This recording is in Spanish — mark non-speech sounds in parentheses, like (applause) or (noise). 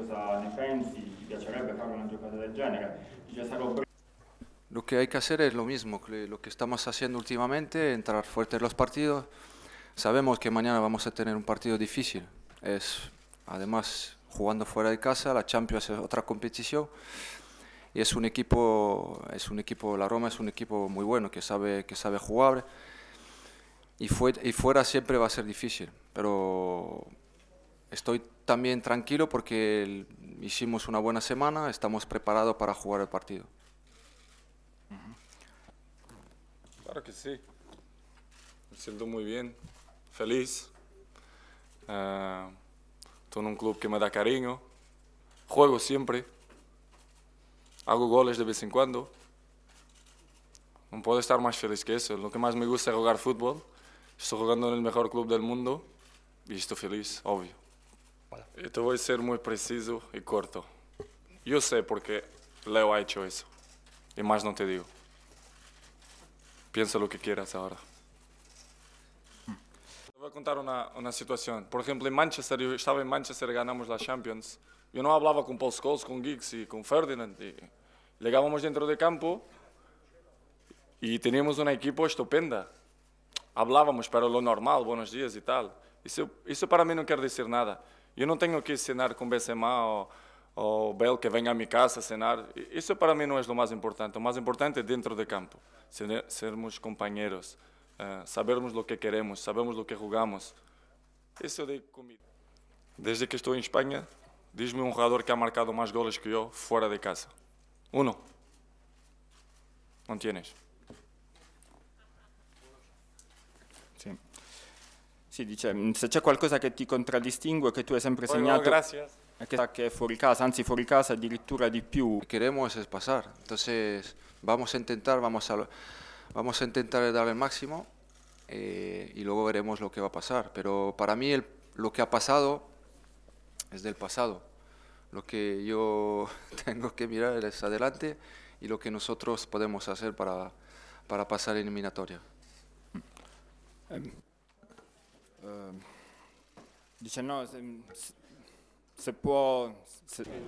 una jugada del lo que hay que hacer es lo mismo que lo que estamos haciendo últimamente, entrar fuerte en los partidos. Sabemos que mañana vamos a tener un partido difícil. Es, además, jugando fuera de casa, la Champions es otra competición. Y es un equipo, es un equipo, la Roma es un equipo muy bueno, que sabe, que sabe jugar. Y, y fuera siempre va a ser difícil, pero Estoy también tranquilo porque hicimos una buena semana, estamos preparados para jugar el partido. Claro que sí. Me siento muy bien, feliz. Eh, estoy en un club que me da cariño. Juego siempre. Hago goles de vez en cuando. No puedo estar más feliz que eso. Lo que más me gusta es jugar fútbol. Estoy jugando en el mejor club del mundo y estoy feliz, obvio. Esto eh, voy a ser muy preciso y corto. Yo sé por qué Leo ha hecho eso. Y más no te digo. Piensa lo que quieras ahora. Te voy a contar una, situación. Por ejemplo, en Manchester, yo estaba en Manchester, ganamos la Champions. Yo no hablaba con Paul Scholes, con Giggs y con Ferdinand. llegábamos dentro del campo y teníamos un equipo estupenda. Hablábamos, pero lo normal, buenos días y tal. eso para mí no quiere decir nada. Eu não tenho que cenar com Benzema ou, ou Bel que venha à minha casa cenar. Isso para mim não é o mais importante. O mais importante é dentro de campo, sermos companheiros, eh, sabermos o que queremos, sabemos o que rugamos. Isso eu digo comigo. Desde que estou em Espanha, diz-me um jogador que ha marcado mais goles que eu fora de casa. Uno. Não tienes. Sì, dice, mm, se c'è qualcosa che ti que tú tu hai sempre segnato, bueno, que, que de casa, anzi de casa addirittura di più. Queremos es pasar, entonces vamos a intentar, vamos a, vamos a intentar dar el máximo eh, y luego veremos lo que va a pasar. Pero para mí el, lo que ha pasado es del pasado. Lo que yo (laughs) tengo que mirar es adelante y lo que nosotros podemos hacer para, para pasar eliminatoria. Mm. eh, dice no, se, se può... Se...